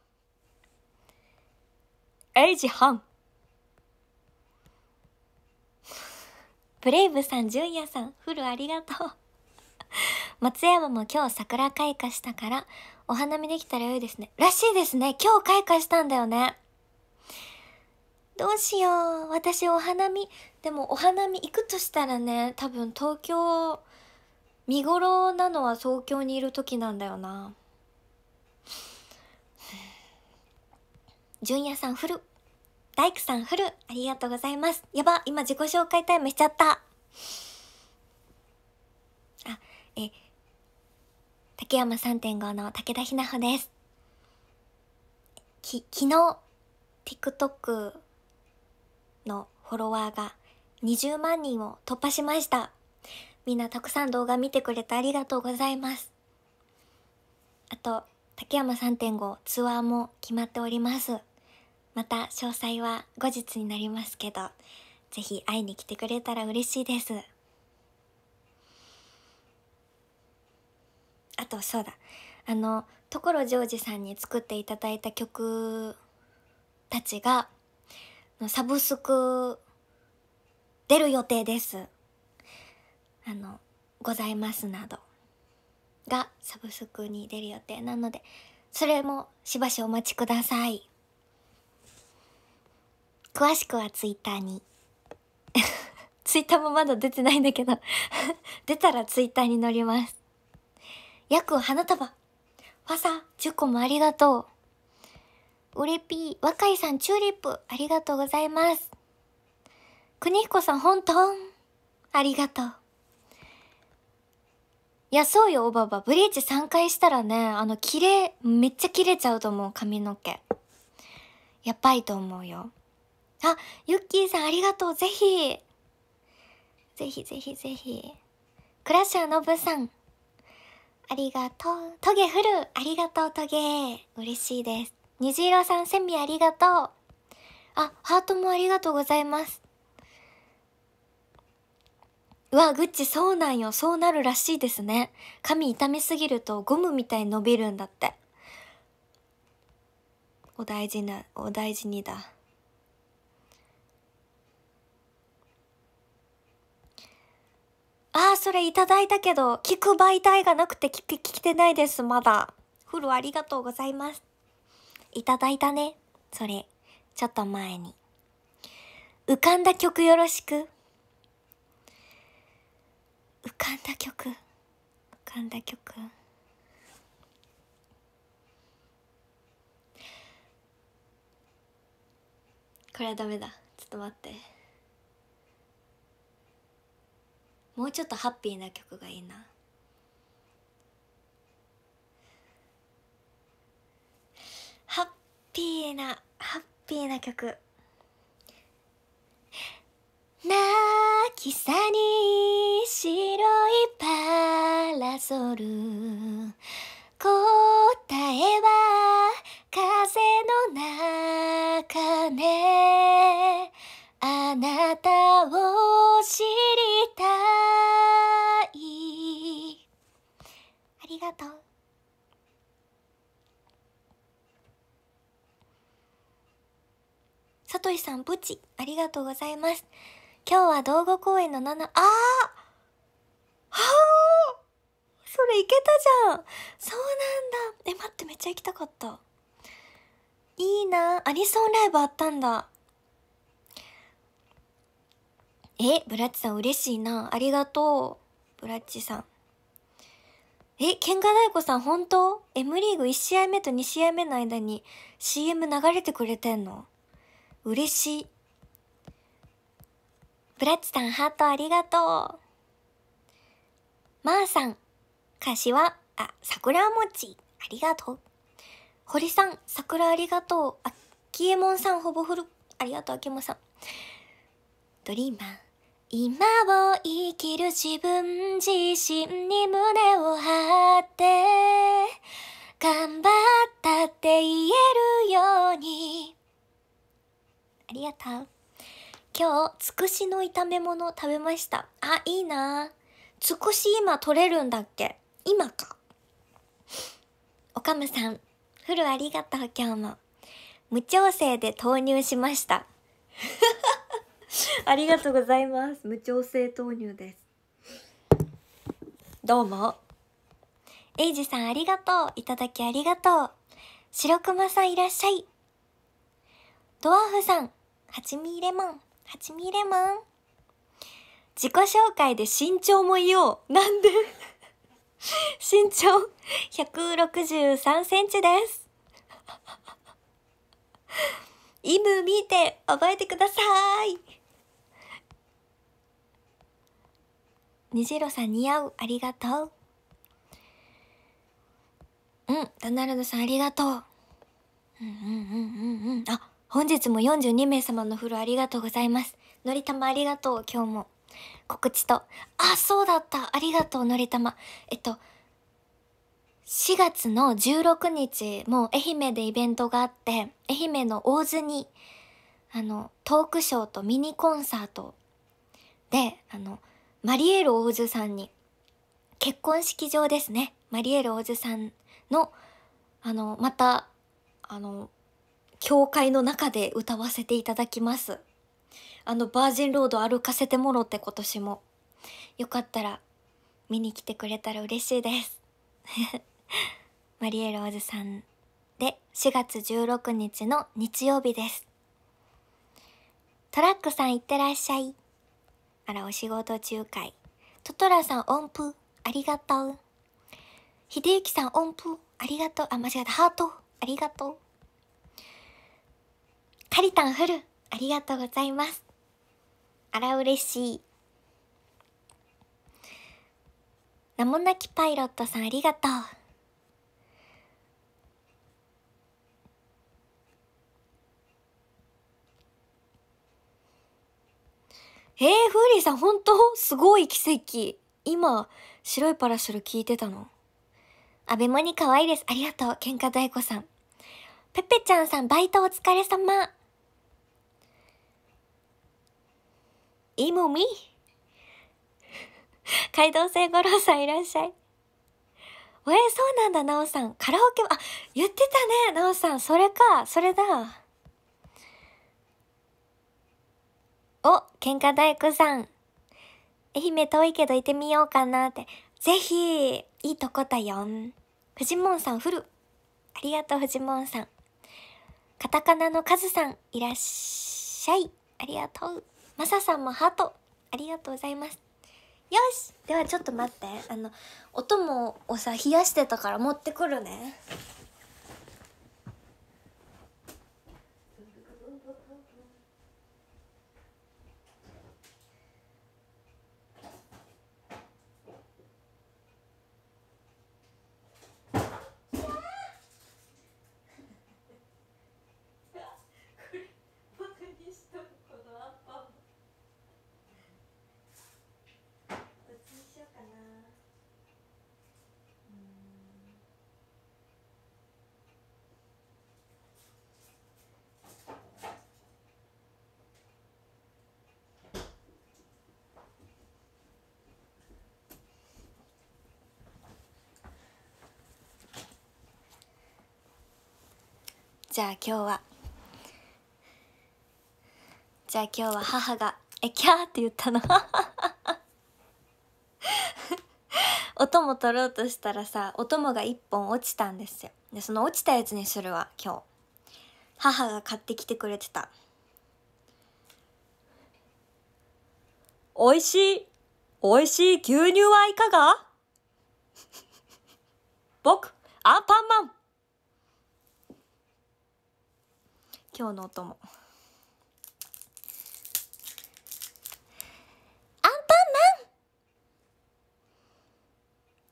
エイジハン。ブレイブさん、ジュンヤさん、フルありがとう。松山も今日桜開花したから、お花見できたら良いですね。らしいですね。今日開花したんだよね。どうしよう私お花見でもお花見行くとしたらね多分東京見頃なのは東京にいる時なんだよな純也さんフる大工さんフるありがとうございますやば今自己紹介タイムしちゃったあえ竹山3.5の武田ひな穂ですき昨日 TikTok のフォロワーが20万人を突破しました。みんなたくさん動画見てくれてありがとうございます。あと、竹山3.5ツアーも決まっております。また詳細は後日になりますけど、ぜひ会いに来てくれたら嬉しいです。あと、そうだ。あの、所ジョージさんに作っていただいた曲たちが、サブスク出る予定です。あの、ございますなどがサブスクに出る予定なので、それもしばしお待ちください。詳しくはツイッターに。ツイッターもまだ出てないんだけど 出たらツイッターに載ります。約花束。ファサ、10個もありがとう。うれぴー、若井さん、チューリップ、ありがとうございます。邦彦さん、ほんとありがとう。いや、そうよ、おばば。ブリーチ3回したらね、あの、切れ、めっちゃ切れちゃうと思う、髪の毛。やばいと思うよ。あ、ユッキーさんありがとう、ぜひ。ぜひぜひぜひ。クラッシャーのぶさん。ありがとう。トゲフル、ありがとう、トゲ。嬉しいです。虹色さん、セミありがとう。あ、ハートもありがとうございます。うわ、グッチ、そうなんよ。そうなるらしいですね。髪痛めすぎるとゴムみたいに伸びるんだって。お大事な、お大事にだ。ああ、それいただいたけど、聞く媒体がなくて聞き、聞けてないです、まだ。フルありがとうございます。いただいたね。それ、ちょっと前に。浮かんだ曲よろしく。浮かんだ曲。浮かんだ曲。これはダメだ。ちょっと待って。もうちょっとハッピーな曲がいいな。なハッピーな曲泣きさに白いパラソル答えは風の中ねあなたをとしさん、ブチ。ありがとうございます。今日は道後公園の7、あーはあそれ行けたじゃんそうなんだえ、待って、めっちゃ行きたかった。いいなアニソンライブあったんだ。え、ブラッチさん嬉しいなありがとう。ブラッチさん。え、ケンガダイさん本当 ?M リーグ1試合目と2試合目の間に CM 流れてくれてんの嬉しい。ブラッチさんハートありがとう。まー、あ、さん、わ、あ、桜餅、ありがとう。堀さん、桜ありがとう。あ、きえもんさん、ほぼふる、ありがとう、あきもさん。ドリーマー。今を生きる自分自身に胸を張って、頑張ったって言えるように、ありがとう。今日、つくしの炒め物食べました。あ、いいなつくし今取れるんだっけ今か。おかむさん、フルありがとう、今日も。無調整で投入しました。ありがとうございます。無調整投入です。どうも。エイジさんありがとう。いただきありがとう。白熊さんいらっしゃい。ドワーフさん、はちみレモンはちみレモン自己紹介で身長も言おうなんで 身長163センチですイム見て覚えてください虹色さん似合うありがとううん、ダナルドさんありがとう。うんうんうんうんうん。あ、本日も42名様のフルありがとうございます。のりたまありがとう、今日も。告知と、あ、そうだった、ありがとう、のりたま。えっと、4月の16日も愛媛でイベントがあって、愛媛の大津に、あの、トークショーとミニコンサートで、あの、マリエル大津さんに、結婚式場ですね。マリエル大津さんの、あの、また、あの、教会の中で歌わせていただきます。あの、バージンロード歩かせてもろって今年も。よかったら、見に来てくれたら嬉しいです。マリエローズさんで4月16日の日曜日です。トラックさんいってらっしゃい。あら、お仕事仲介。トトラさん音符、ありがとう。秀幸さん音符、ありがとう。あ、間違えた。ハート、ありがとう。カリタンフル、ありがとうございます。あら嬉しい。名もなきパイロットさんありがとう。えー、フーリーさん本当すごい奇跡。今、白いパラシュル聞いてたの。アベマに可愛いです。ありがとう。喧嘩大子さん。ペペちゃんさん、バイトお疲れ様。いもみ街道星五郎さんいらっしゃい。おえそうなんだ、なおさん。カラオケ、あ、言ってたね、なおさん。それか、それだ。お、喧嘩大工さん。愛媛遠いけど行ってみようかなって。ぜひ、いいとこだよん。フジモンさん、フル。ありがとう、フジモンさん。カタカナのカズさん、いらっしゃい。ありがとう。マサさんもハートありがとうございますよしではちょっと待ってあのお供をさ冷やしてたから持ってくるねじゃあ今日はじゃあ今日は母が「えキャー」って言ったの 音も取ろうとしたらさお供が1本落ちたんですよでその落ちたやつにするわ今日母が買ってきてくれてた「おいしいおいしい牛乳はいかが僕アンパンマン今日のお供アンパンマン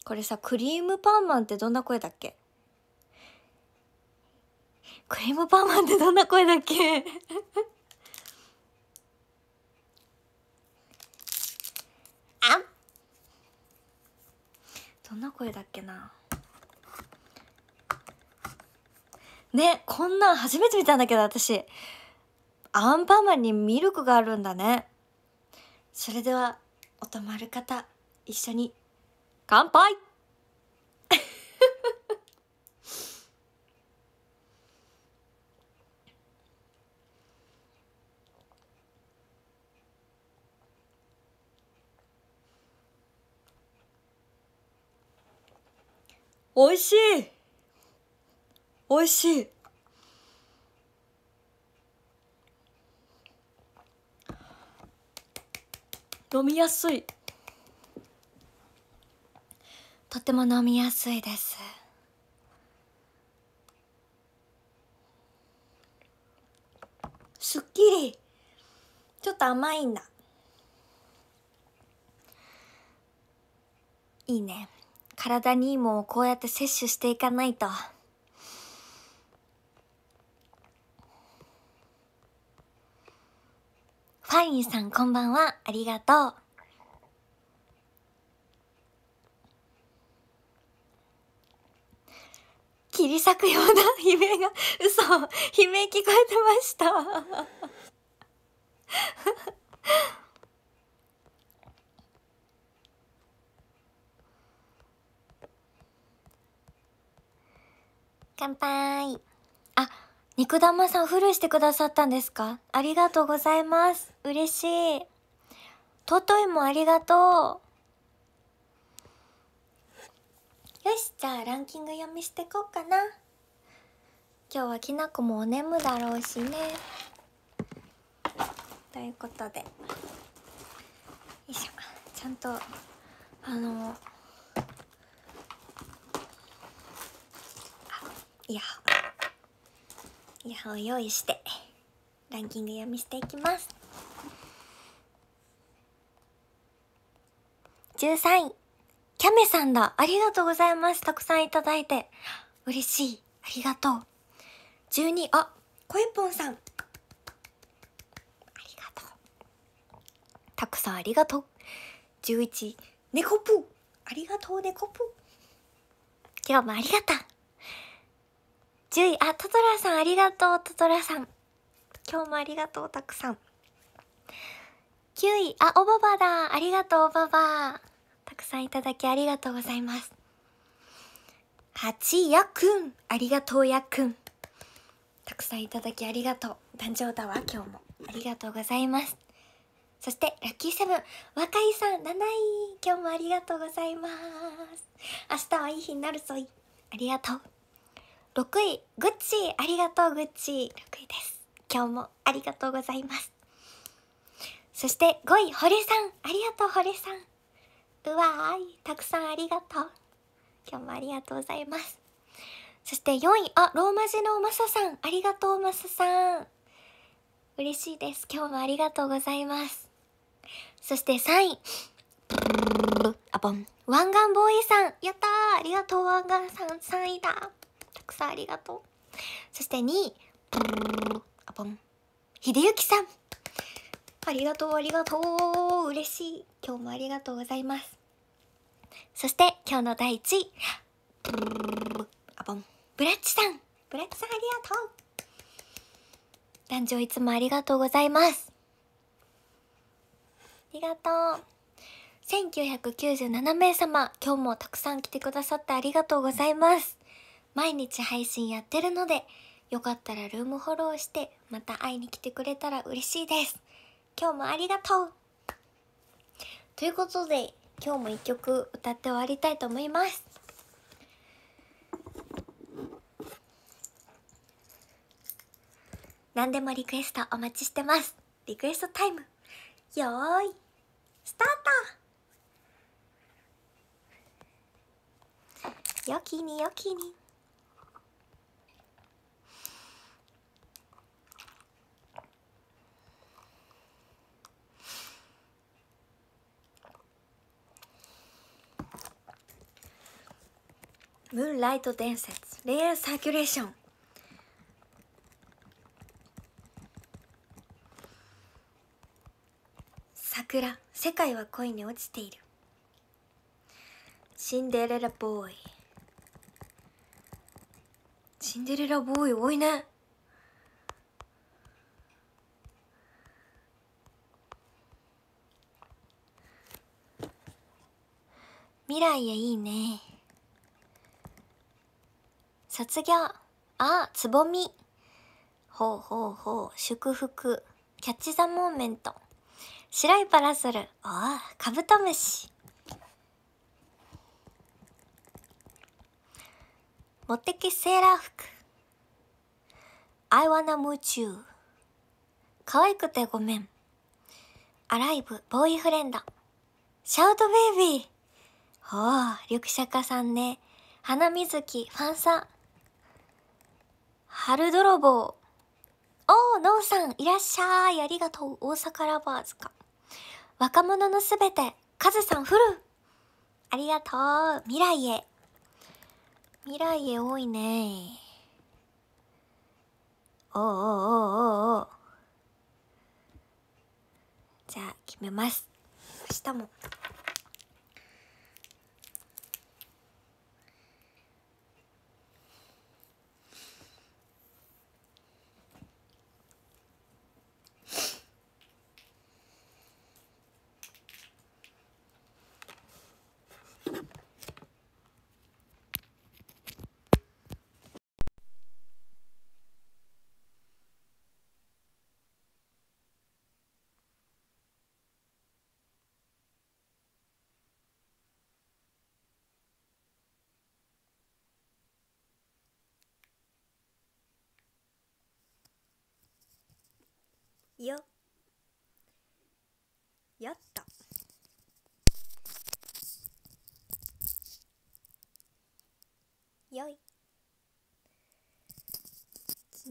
これさクリームパンマンってどんな声だっけクリームパンマンってどんな声だっけあんどんな声だっけなね、こんなん初めて見たんだけど、私。アンパンマンにミルクがあるんだね。それでは、お泊まる方、一緒に、乾杯美味しい美味しい飲みやすいとても飲みやすいですすっきりちょっと甘いんだいいね体にもこうやって摂取していかないと。ファインさんこんばんは、ありがとう。切り裂くような悲鳴が、嘘、悲鳴聞こえてました。乾杯。肉玉さんフルしてくださったんですかありがとうございます。嬉しい。とといもありがとう。よし、じゃあランキング読みしてこうかな。今日はきなこもお眠だろうしね。ということで。よいしょ。ちゃんと、あの、あ、いや。イヤホン用意してランキング読みしていきます13位キャメさんだありがとうございますたくさんいただいて嬉しいありがとう12あこえポンさんありがとうたくさんありがとう11猫ぷありがとう猫ぷ今日もありがとう10位、あ、トトラさんありがとう、トトラさん。今日もありがとう、たくさん。9位、あ、おばばだ、ありがとう、おばば。たくさんいただきありがとうございます。8位、やくん、ありがとう、やくん。たくさんいただきありがとう。誕生だわ、今日も。ありがとうございます。そして、ラッキーセブン、若いさん、7位、今日もありがとうございます。明日はいい日になるぞい。ありがとう。6位グッチありがとうグッチ6位です今日もありがとうございますそして5位堀さんありがとう堀さんうわーいたくさんありがとう今日もありがとうございますそして4位あローマ字のマサさんありがとうマサさん嬉しいです今日もありがとうございますそして3位あぼんワンガンボーイさんやったーありがとうワンガンさん3位だくさんありがとうそして2位あぽん秀幸さんありがとうありがとう嬉しい今日もありがとうございますそして今日の第1位あぽんブラッチさんブラッチさんありがとう男女いつもありがとうございますありがとう1997名様今日もたくさん来てくださってありがとうございます毎日配信やってるので、よかったらルームフォローしてまた会いに来てくれたら嬉しいです。今日もありがとうということで今日も一曲歌って終わりたいと思います。何でもリクエストお待ちしてます。リクエストタイム。よーい、スタートよきによきに。ムーンライト伝説恋愛サーキュレーション桜世界は恋に落ちているシンデレラボーイシンデレラボーイ多いね未来へいいね卒業あつぼみほうほうほう祝福キャッチザモーメント白いパラソルああカブトムシモテキセーラー服 I wanna m e e you 可愛くてごめんアライブボーイフレンドシャウトベイビーほう、リュクシャカさんね。花水木、ファンサ。春泥棒。おー、のうさん、いらっしゃい。ありがとう。大阪ラバーズか。若者のすべて、カズさん、フル。ありがとう。未来へ。未来へ多いね。おーおーおーおーおじゃあ、決めます。明日も。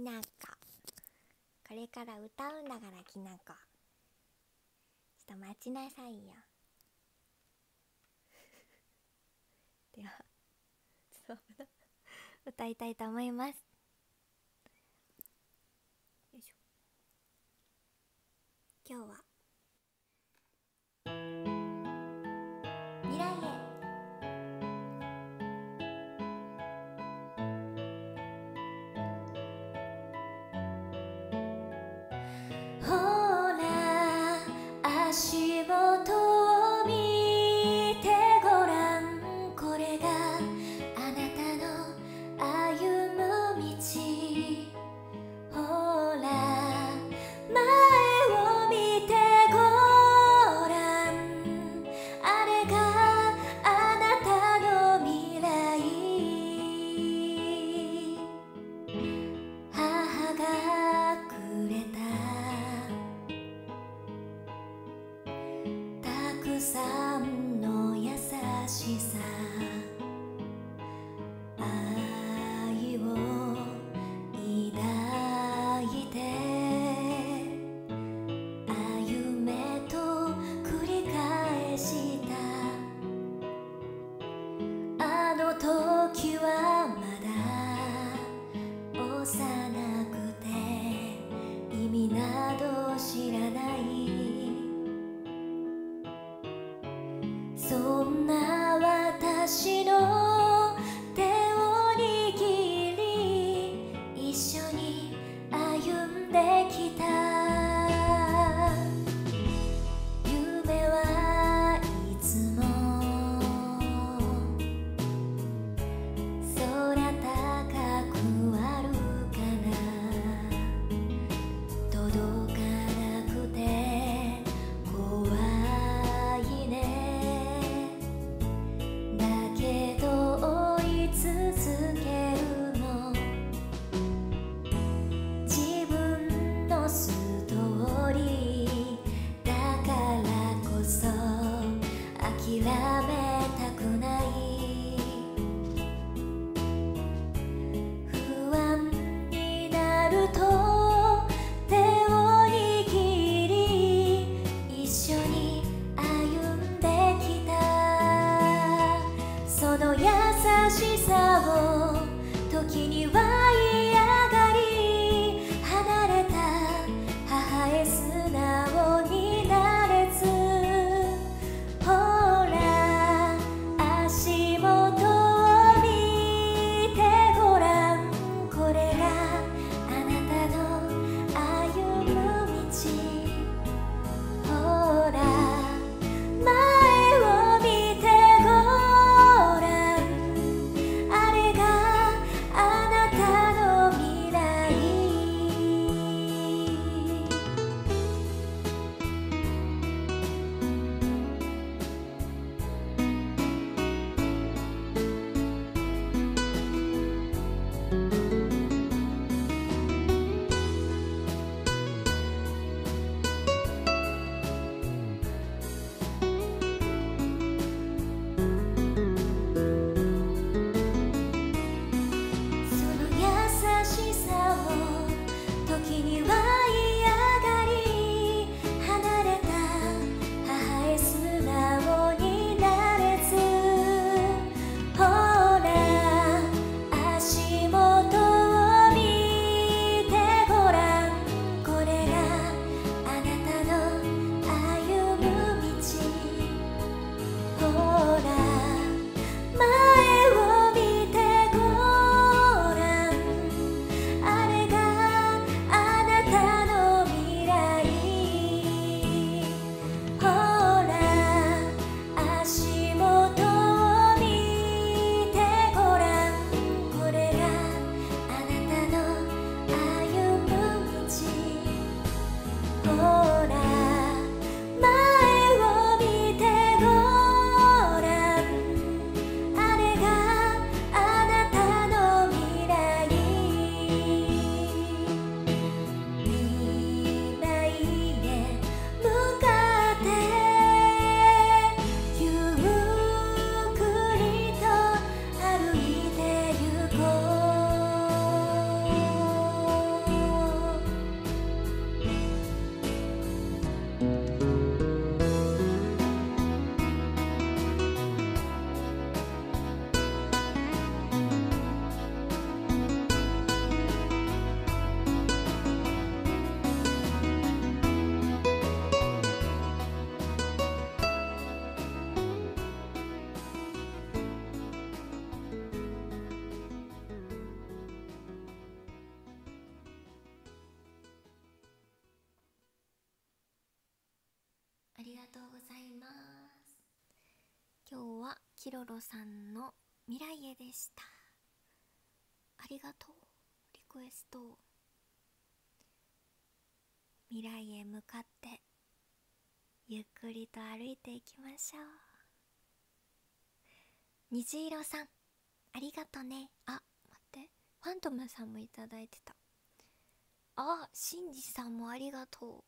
きなここれから歌うんだからきなこちょっと待ちなさいよ ではちょっと危ない歌いたいと思いますよいしょ今日はをキロロさんの未来へでしたありがとうリクエスト未来へ向かってゆっくりと歩いていきましょう虹色さんありがとねあ待ってファントムさんもいただいてたあシンジさんもありがと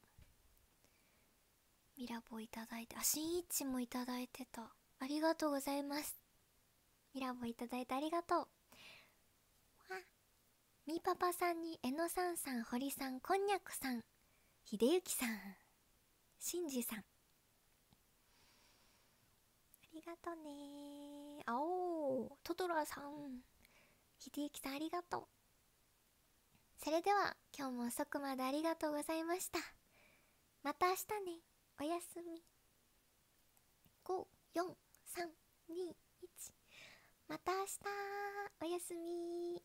うミラボいただいてあしんいちもいただいてたありがとうございますミラボいただいてありがとうみパパさんにえのさんさん堀さんこんにゃくさん秀きさんしんじさんありがとうねあおトトラさん秀きさんありがとうそれでは今日も遅くまでありがとうございましたまた明日ねおやすみ5 4 321また明日おやすみ